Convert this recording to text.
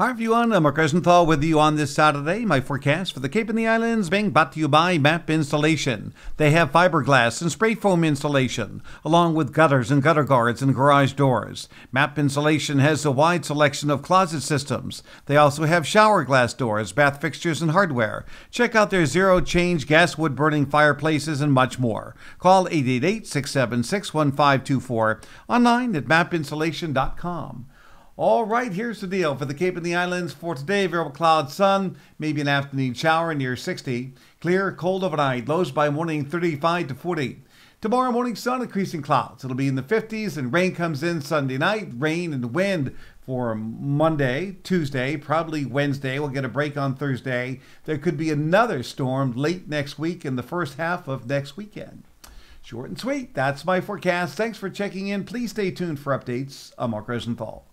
Hi everyone, I'm Mark Rosenthal with you on this Saturday. My forecast for the Cape and the Islands being brought to you by MAP Installation. They have fiberglass and spray foam installation, along with gutters and gutter guards and garage doors. MAP Installation has a wide selection of closet systems. They also have shower glass doors, bath fixtures, and hardware. Check out their zero change gas wood burning fireplaces and much more. Call 888 676 1524, online at mapinstallation.com. All right, here's the deal for the Cape and the Islands for today. Variable cloud, sun, maybe an afternoon shower near 60. Clear, cold overnight, lows by morning 35 to 40. Tomorrow morning, sun, increasing clouds. It'll be in the 50s, and rain comes in Sunday night. Rain and wind for Monday, Tuesday, probably Wednesday. We'll get a break on Thursday. There could be another storm late next week in the first half of next weekend. Short and sweet, that's my forecast. Thanks for checking in. Please stay tuned for updates. I'm Mark Rosenthal.